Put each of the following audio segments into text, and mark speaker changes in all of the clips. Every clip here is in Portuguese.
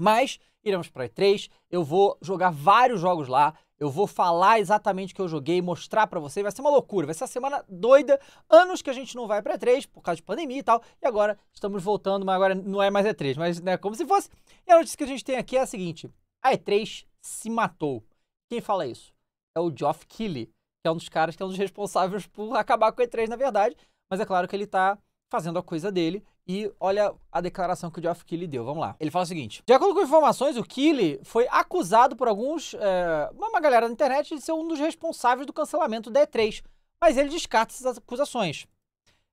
Speaker 1: Mas iremos para E3, eu vou jogar vários jogos lá, eu vou falar exatamente o que eu joguei, mostrar para você, vai ser uma loucura, vai ser uma semana doida, anos que a gente não vai para E3 por causa de pandemia e tal, e agora estamos voltando, mas agora não é mais E3, mas né, como se fosse. E a notícia que a gente tem aqui é a seguinte, a E3 se matou. Quem fala isso? É o Geoff Keighley, que é um dos caras que é um dos responsáveis por acabar com a E3, na verdade, mas é claro que ele tá fazendo a coisa dele e olha a declaração que o Geoff Keighley deu. Vamos lá. Ele fala o seguinte: de acordo com informações, o Keighley foi acusado por alguns, é, uma galera da internet, de ser um dos responsáveis do cancelamento da E3. Mas ele descarta essas acusações.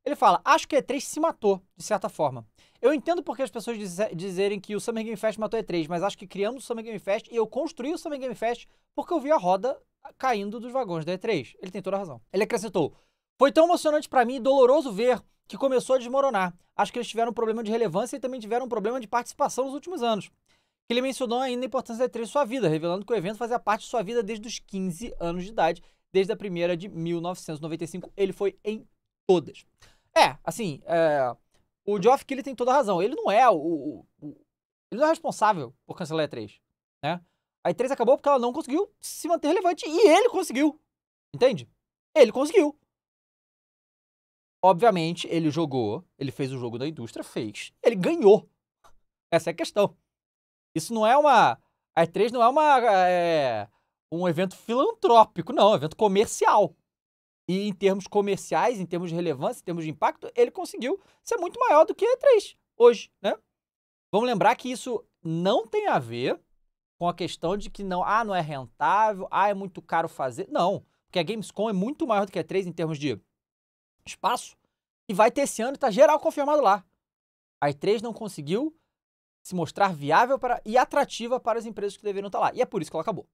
Speaker 1: Ele fala: Acho que a E3 se matou, de certa forma. Eu entendo porque as pessoas dizerem que o Summer Game Fest matou a E3, mas acho que criamos o Summer Game Fest e eu construí o Summer Game Fest porque eu vi a roda caindo dos vagões da E3. Ele tem toda a razão. Ele acrescentou: foi tão emocionante para mim e doloroso ver que começou a desmoronar. Acho que eles tiveram um problema de relevância e também tiveram um problema de participação nos últimos anos. Ele mencionou ainda a importância da E3 em sua vida, revelando que o evento fazia parte de sua vida desde os 15 anos de idade, desde a primeira de 1995. Ele foi em todas. É, assim, é, o Geoff Keighley tem toda a razão. Ele não é o, o, o, Ele não é responsável por cancelar a E3, né? A E3 acabou porque ela não conseguiu se manter relevante e ele conseguiu, entende? Ele conseguiu. Obviamente, ele jogou, ele fez o jogo da indústria, fez. Ele ganhou. Essa é a questão. Isso não é uma. A E3 não é uma. É, um evento filantrópico, não, é um evento comercial. E em termos comerciais, em termos de relevância, em termos de impacto, ele conseguiu ser muito maior do que a E3 hoje, né? Vamos lembrar que isso não tem a ver com a questão de que não, ah, não é rentável, ah, é muito caro fazer. Não, porque a Gamescom é muito maior do que a E3 em termos de espaço que vai ter esse ano e tá geral confirmado lá. A E3 não conseguiu se mostrar viável para, e atrativa para as empresas que deveriam estar tá lá. E é por isso que ela acabou.